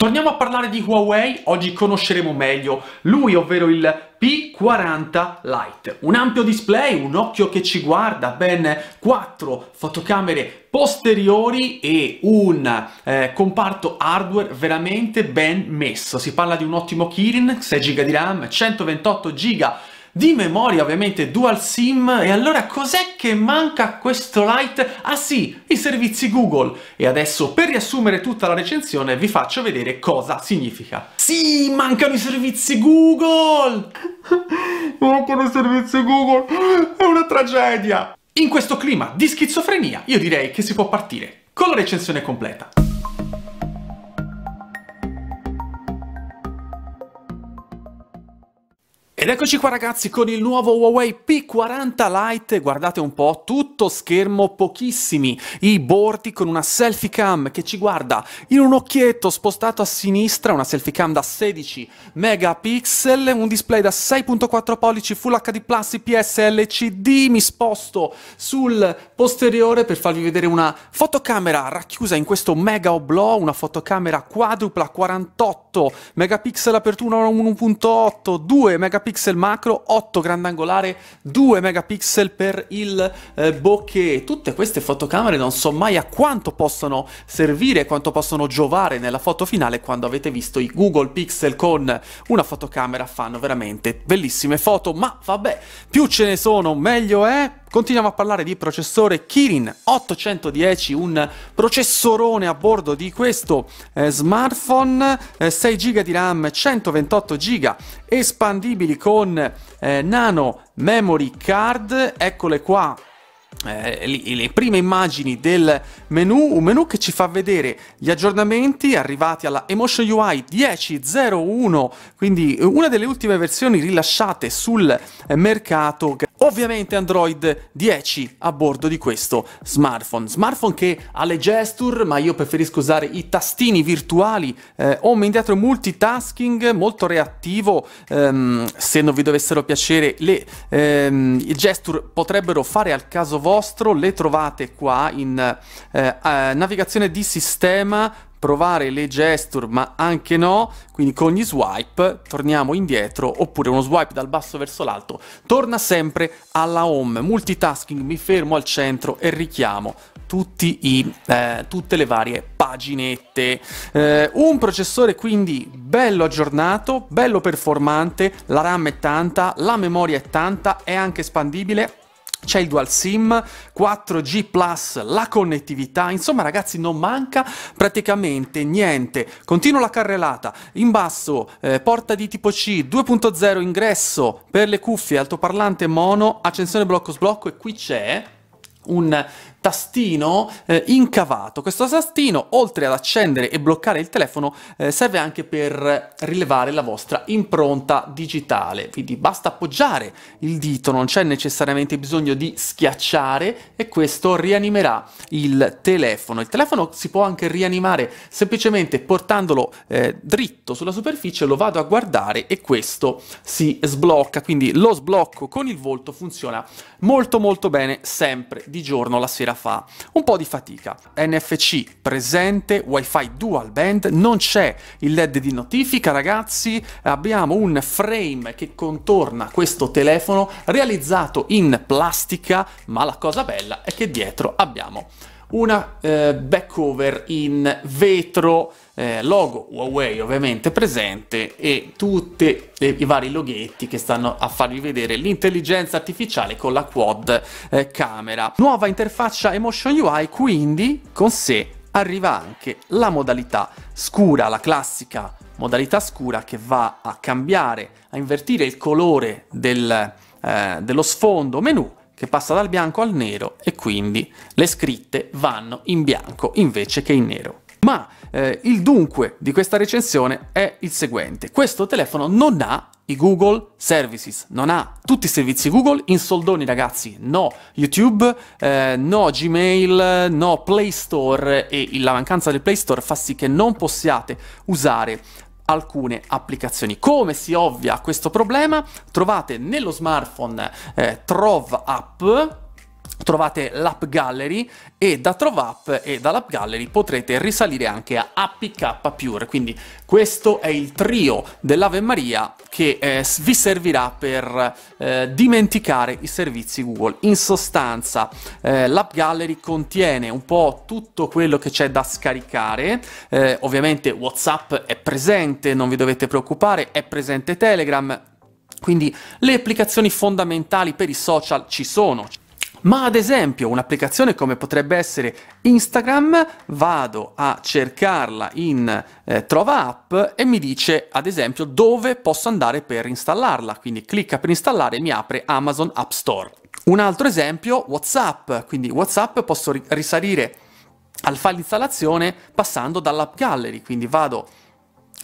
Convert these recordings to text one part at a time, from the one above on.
Torniamo a parlare di Huawei, oggi conosceremo meglio lui, ovvero il P40 Lite. Un ampio display, un occhio che ci guarda, ben quattro fotocamere posteriori e un eh, comparto hardware veramente ben messo. Si parla di un ottimo Kirin, 6 GB di RAM, 128 GB di memoria ovviamente dual sim e allora cos'è che manca a questo light? Ah sì, i servizi Google e adesso per riassumere tutta la recensione vi faccio vedere cosa significa. Sì, mancano i servizi Google! mancano i servizi Google, è una tragedia! In questo clima di schizofrenia io direi che si può partire con la recensione completa. Ed eccoci qua ragazzi con il nuovo Huawei P40 Lite, guardate un po', tutto schermo, pochissimi i bordi con una selfie cam che ci guarda in un occhietto spostato a sinistra, una selfie cam da 16 megapixel, un display da 6.4 pollici Full HD Plus IPS LCD, mi sposto sul posteriore per farvi vedere una fotocamera racchiusa in questo mega oblò, una fotocamera quadrupla 48 megapixel apertura 1.8, 2 megapixel megapixel macro, 8 grandangolare, 2 megapixel per il eh, bokeh. Tutte queste fotocamere non so mai a quanto possono servire, quanto possono giovare nella foto finale quando avete visto i Google Pixel con una fotocamera fanno veramente bellissime foto, ma vabbè, più ce ne sono meglio è, Continuiamo a parlare di processore Kirin 810, un processorone a bordo di questo eh, smartphone, eh, 6 GB di RAM, 128 GB espandibili con eh, nano memory card, eccole qua eh, le prime immagini del menu, un menu che ci fa vedere gli aggiornamenti arrivati alla Emotion UI 10.01, quindi una delle ultime versioni rilasciate sul mercato ovviamente Android 10 a bordo di questo smartphone. Smartphone che ha le gesture, ma io preferisco usare i tastini virtuali, eh, home indietro multitasking, molto reattivo, ehm, se non vi dovessero piacere le ehm, gesture potrebbero fare al caso vostro, le trovate qua in eh, eh, navigazione di sistema, provare le gesture ma anche no, quindi con gli swipe torniamo indietro oppure uno swipe dal basso verso l'alto, torna sempre alla home, multitasking, mi fermo al centro e richiamo i, eh, tutte le varie paginette. Eh, un processore quindi bello aggiornato, bello performante, la RAM è tanta, la memoria è tanta, è anche espandibile, c'è il dual sim, 4G plus, la connettività, insomma ragazzi non manca praticamente niente. Continua la carrellata, in basso eh, porta di tipo C, 2.0 ingresso per le cuffie, altoparlante mono, accensione blocco sblocco e qui c'è un tastino eh, incavato. Questo tastino, oltre ad accendere e bloccare il telefono, eh, serve anche per rilevare la vostra impronta digitale. Quindi basta appoggiare il dito, non c'è necessariamente bisogno di schiacciare e questo rianimerà il telefono. Il telefono si può anche rianimare semplicemente portandolo eh, dritto sulla superficie, lo vado a guardare e questo si sblocca. Quindi lo sblocco con il volto funziona molto molto bene sempre di giorno, la sera fa un po' di fatica. NFC presente, WiFi dual band, non c'è il LED di notifica, ragazzi. Abbiamo un frame che contorna questo telefono realizzato in plastica, ma la cosa bella è che dietro abbiamo una eh, cover in vetro, eh, logo Huawei ovviamente presente e tutti i vari loghetti che stanno a farvi vedere l'intelligenza artificiale con la quad eh, camera. Nuova interfaccia Emotion UI quindi con sé arriva anche la modalità scura, la classica modalità scura che va a cambiare, a invertire il colore del, eh, dello sfondo menu che passa dal bianco al nero e quindi le scritte vanno in bianco invece che in nero. Ma eh, il dunque di questa recensione è il seguente. Questo telefono non ha i Google Services, non ha tutti i servizi Google in soldoni ragazzi, no YouTube, eh, no Gmail, no Play Store e la mancanza del Play Store fa sì che non possiate usare alcune applicazioni. Come si ovvia questo problema? Trovate nello smartphone eh, Trov App trovate l'App Gallery e da app e dall'App Gallery potrete risalire anche a APK Pure. Quindi questo è il trio dell'Ave Maria che eh, vi servirà per eh, dimenticare i servizi Google. In sostanza eh, l'App Gallery contiene un po' tutto quello che c'è da scaricare, eh, ovviamente WhatsApp è presente, non vi dovete preoccupare, è presente Telegram, quindi le applicazioni fondamentali per i social ci sono. Ma ad esempio un'applicazione come potrebbe essere Instagram, vado a cercarla in eh, Trova App e mi dice ad esempio dove posso andare per installarla, quindi clicca per installare e mi apre Amazon App Store. Un altro esempio, WhatsApp, quindi WhatsApp posso risalire al file installazione passando dall'app gallery, quindi vado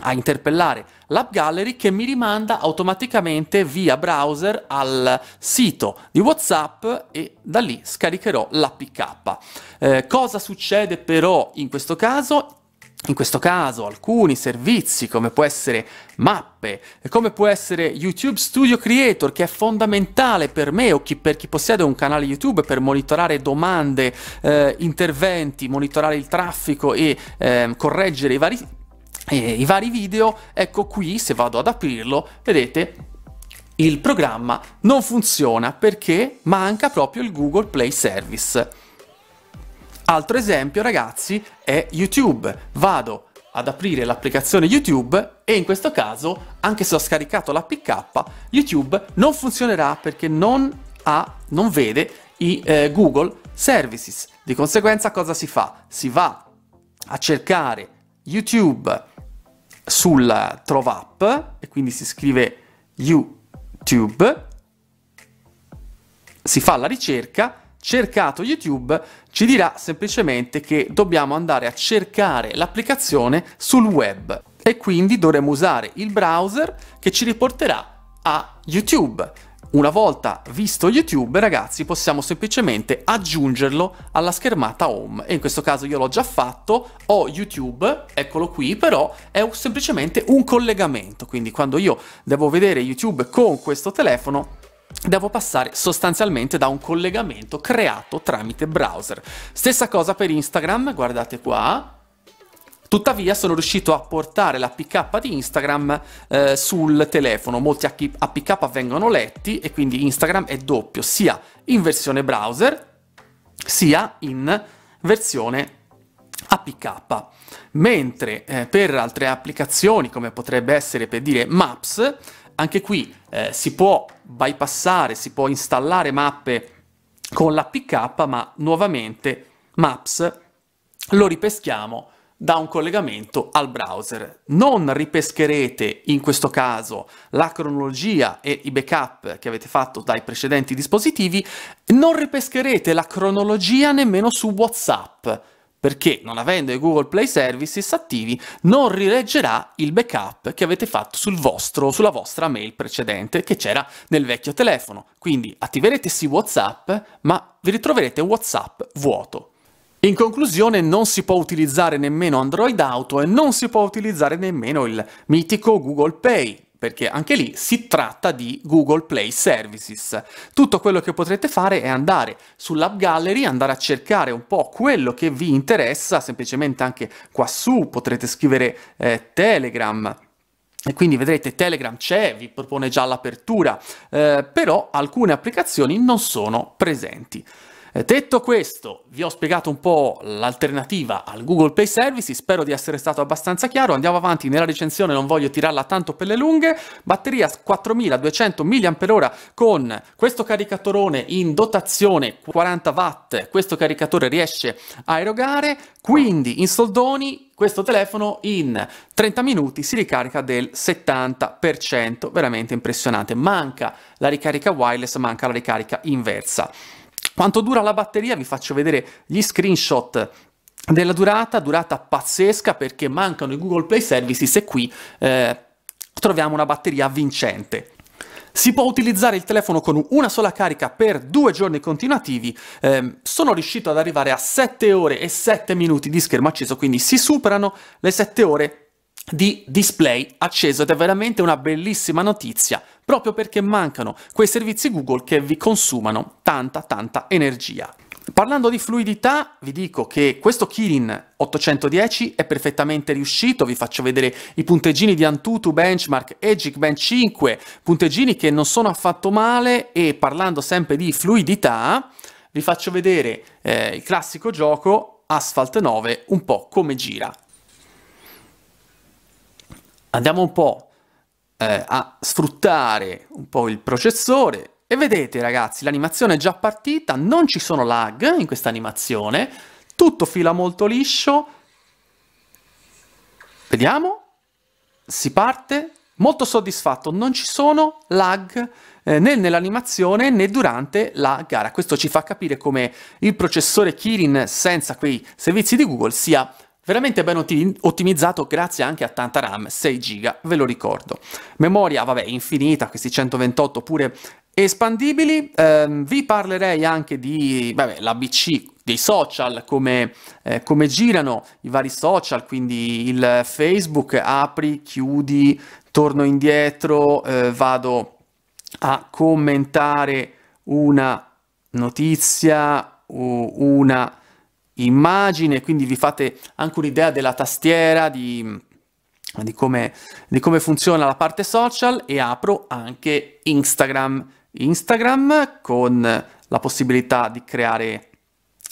a interpellare l'App Gallery che mi rimanda automaticamente via browser al sito di WhatsApp e da lì scaricherò la l'APK. Eh, cosa succede però in questo caso? In questo caso alcuni servizi come può essere mappe, come può essere YouTube Studio Creator che è fondamentale per me o chi, per chi possiede un canale YouTube per monitorare domande, eh, interventi, monitorare il traffico e eh, correggere i vari eh, i vari video, ecco qui se vado ad aprirlo, vedete il programma non funziona perché manca proprio il Google Play Service. Altro esempio ragazzi è YouTube. Vado ad aprire l'applicazione YouTube e in questo caso, anche se ho scaricato la PK, YouTube non funzionerà perché non, ha, non vede i eh, Google Services. Di conseguenza cosa si fa? Si va a cercare YouTube sulla trovap e quindi si scrive YouTube, si fa la ricerca, cercato YouTube ci dirà semplicemente che dobbiamo andare a cercare l'applicazione sul web e quindi dovremo usare il browser che ci riporterà a YouTube una volta visto YouTube, ragazzi, possiamo semplicemente aggiungerlo alla schermata home. E in questo caso io l'ho già fatto, ho YouTube, eccolo qui, però è semplicemente un collegamento. Quindi quando io devo vedere YouTube con questo telefono, devo passare sostanzialmente da un collegamento creato tramite browser. Stessa cosa per Instagram, guardate qua Tuttavia sono riuscito a portare la pick up di Instagram eh, sul telefono, molti a pick up vengono letti e quindi Instagram è doppio sia in versione browser sia in versione a pick up. Mentre eh, per altre applicazioni come potrebbe essere per dire Maps, anche qui eh, si può bypassare, si può installare mappe con la pick up, ma nuovamente Maps lo ripeschiamo da un collegamento al browser. Non ripescherete in questo caso la cronologia e i backup che avete fatto dai precedenti dispositivi, non ripescherete la cronologia nemmeno su WhatsApp perché non avendo i Google Play Services attivi non rileggerà il backup che avete fatto sul vostro, sulla vostra mail precedente che c'era nel vecchio telefono. Quindi attiverete sì WhatsApp, ma vi ritroverete WhatsApp vuoto. In conclusione non si può utilizzare nemmeno Android Auto e non si può utilizzare nemmeno il mitico Google Pay perché anche lì si tratta di Google Play Services. Tutto quello che potrete fare è andare sull'App Gallery, andare a cercare un po' quello che vi interessa, semplicemente anche quassù potrete scrivere eh, Telegram, e quindi vedrete Telegram c'è, vi propone già l'apertura, eh, però alcune applicazioni non sono presenti. Eh, detto questo, vi ho spiegato un po' l'alternativa al Google Pay Services, spero di essere stato abbastanza chiaro, andiamo avanti nella recensione, non voglio tirarla tanto per le lunghe, batteria 4200 mAh con questo caricatorone in dotazione 40 watt, questo caricatore riesce a erogare, quindi in soldoni questo telefono in 30 minuti si ricarica del 70%, veramente impressionante. Manca la ricarica wireless, manca la ricarica inversa. Quanto dura la batteria vi faccio vedere gli screenshot della durata, durata pazzesca perché mancano i Google Play Services e qui eh, troviamo una batteria vincente. Si può utilizzare il telefono con una sola carica per due giorni continuativi. Eh, sono riuscito ad arrivare a 7 ore e 7 minuti di schermo acceso, quindi si superano le 7 ore di display acceso ed è veramente una bellissima notizia proprio perché mancano quei servizi Google che vi consumano tanta tanta energia. Parlando di fluidità, vi dico che questo Kirin 810 è perfettamente riuscito, vi faccio vedere i punteggini di Antutu Benchmark e Geekbench 5, punteggini che non sono affatto male e parlando sempre di fluidità, vi faccio vedere eh, il classico gioco Asphalt 9 un po' come gira. Andiamo un po' eh, a sfruttare un po' il processore e vedete ragazzi l'animazione è già partita, non ci sono lag in questa animazione, tutto fila molto liscio, vediamo, si parte, molto soddisfatto, non ci sono lag eh, né nell'animazione né durante la gara. Questo ci fa capire come il processore Kirin senza quei servizi di Google sia Veramente ben ottimizzato grazie anche a tanta RAM, 6 GB, ve lo ricordo. Memoria, vabbè, infinita, questi 128 pure espandibili. Ehm, vi parlerei anche di, vabbè, l'ABC dei social, come, eh, come girano i vari social, quindi il Facebook, apri, chiudi, torno indietro, eh, vado a commentare una notizia, una immagine, quindi vi fate anche un'idea della tastiera, di, di, come, di come funziona la parte social e apro anche Instagram. Instagram con la possibilità di creare,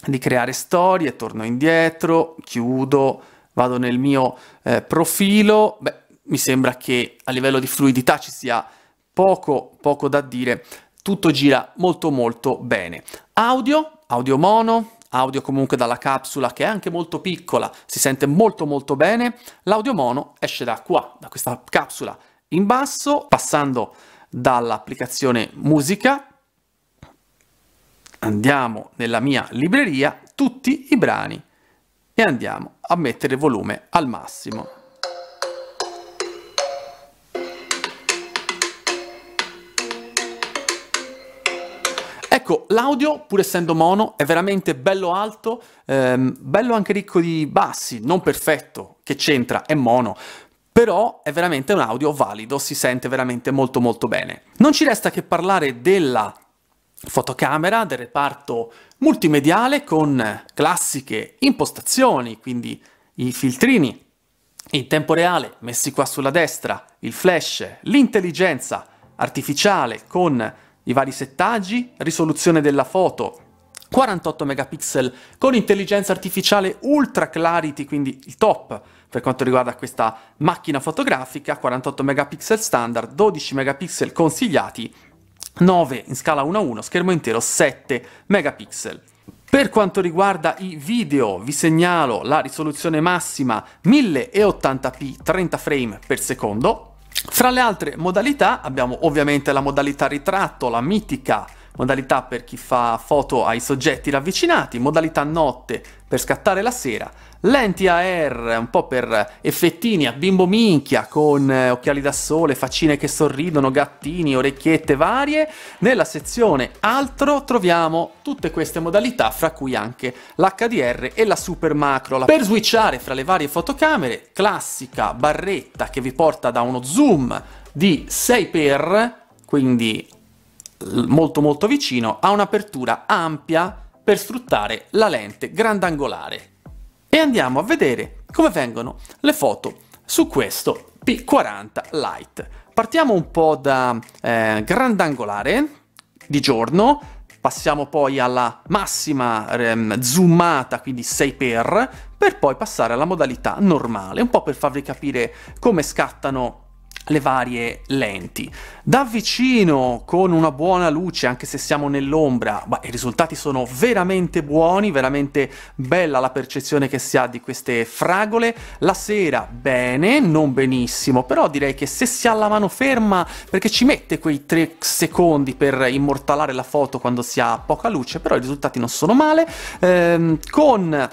di creare storie, torno indietro, chiudo, vado nel mio eh, profilo. Beh, mi sembra che a livello di fluidità ci sia poco, poco da dire, tutto gira molto molto bene. Audio, audio mono, audio comunque dalla capsula che è anche molto piccola, si sente molto molto bene, l'audio mono esce da qua, da questa capsula in basso, passando dall'applicazione musica, andiamo nella mia libreria, tutti i brani e andiamo a mettere il volume al massimo. Ecco, l'audio, pur essendo mono, è veramente bello alto, ehm, bello anche ricco di bassi, non perfetto, che c'entra, è mono, però è veramente un audio valido, si sente veramente molto molto bene. Non ci resta che parlare della fotocamera, del reparto multimediale con classiche impostazioni, quindi i filtrini in tempo reale messi qua sulla destra, il flash, l'intelligenza artificiale con i vari settaggi, risoluzione della foto, 48 megapixel con intelligenza artificiale ultra clarity, quindi il top per quanto riguarda questa macchina fotografica, 48 megapixel standard, 12 megapixel consigliati, 9 in scala 1 a 1, schermo intero 7 megapixel. Per quanto riguarda i video, vi segnalo la risoluzione massima 1080p 30 frame per secondo, fra le altre modalità abbiamo ovviamente la modalità ritratto, la mitica modalità per chi fa foto ai soggetti ravvicinati, modalità notte per scattare la sera, lenti AR, un po' per effettini a bimbo minchia, con eh, occhiali da sole, faccine che sorridono, gattini, orecchiette varie. Nella sezione altro troviamo tutte queste modalità, fra cui anche l'HDR e la super macro. Per switchare fra le varie fotocamere, classica barretta che vi porta da uno zoom di 6x, quindi molto molto vicino, a un'apertura ampia per sfruttare la lente grandangolare e andiamo a vedere come vengono le foto su questo P40 Lite. Partiamo un po' da eh, grandangolare di giorno, passiamo poi alla massima ehm, zoomata, quindi 6x, per poi passare alla modalità normale, un po' per farvi capire come scattano le varie lenti. Da vicino con una buona luce, anche se siamo nell'ombra, i risultati sono veramente buoni, veramente bella la percezione che si ha di queste fragole. La sera bene, non benissimo, però direi che se si ha la mano ferma, perché ci mette quei 3 secondi per immortalare la foto quando si ha poca luce, però i risultati non sono male. Ehm, con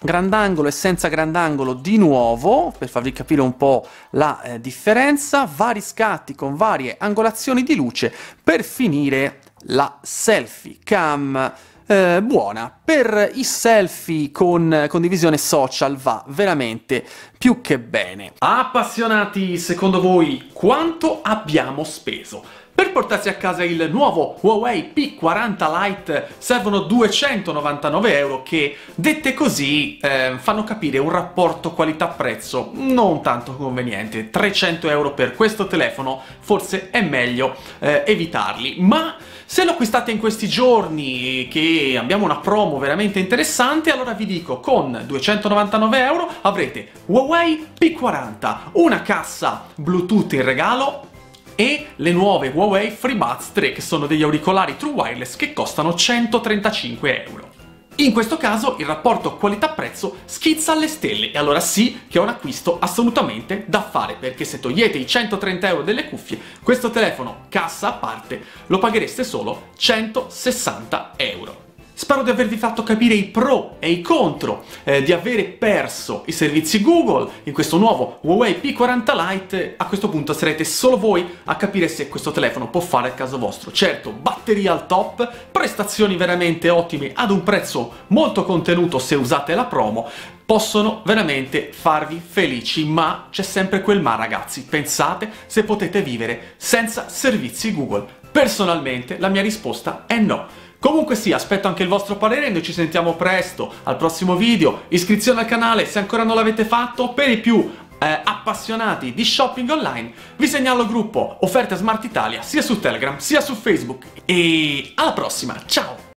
grandangolo e senza grandangolo di nuovo, per farvi capire un po' la eh, differenza, vari scatti con varie angolazioni di luce, per finire la selfie cam eh, buona. Per i selfie con eh, condivisione social va veramente più che bene. Appassionati, secondo voi quanto abbiamo speso? Per portarsi a casa il nuovo Huawei P40 Lite servono 299 euro che, dette così, eh, fanno capire un rapporto qualità-prezzo non tanto conveniente. 300 euro per questo telefono forse è meglio eh, evitarli, ma... Se lo acquistate in questi giorni che abbiamo una promo veramente interessante, allora vi dico con 299 euro avrete Huawei P40, una cassa Bluetooth in regalo e le nuove Huawei FreeBuds 3 che sono degli auricolari True Wireless che costano 135 euro. In questo caso il rapporto qualità-prezzo schizza alle stelle e allora sì che è un acquisto assolutamente da fare perché se togliete i 130 euro delle cuffie questo telefono cassa a parte lo paghereste solo 160 euro. Spero di avervi fatto capire i pro e i contro eh, di avere perso i servizi Google in questo nuovo Huawei P40 Lite. A questo punto sarete solo voi a capire se questo telefono può fare il caso vostro. Certo, batteria al top, prestazioni veramente ottime ad un prezzo molto contenuto se usate la promo, possono veramente farvi felici, ma c'è sempre quel ma ragazzi, pensate se potete vivere senza servizi Google. Personalmente la mia risposta è no. Comunque sì, aspetto anche il vostro parere, noi ci sentiamo presto al prossimo video, iscrizione al canale se ancora non l'avete fatto, per i più eh, appassionati di shopping online vi segnalo il gruppo Offerte Smart Italia sia su Telegram sia su Facebook e alla prossima, ciao!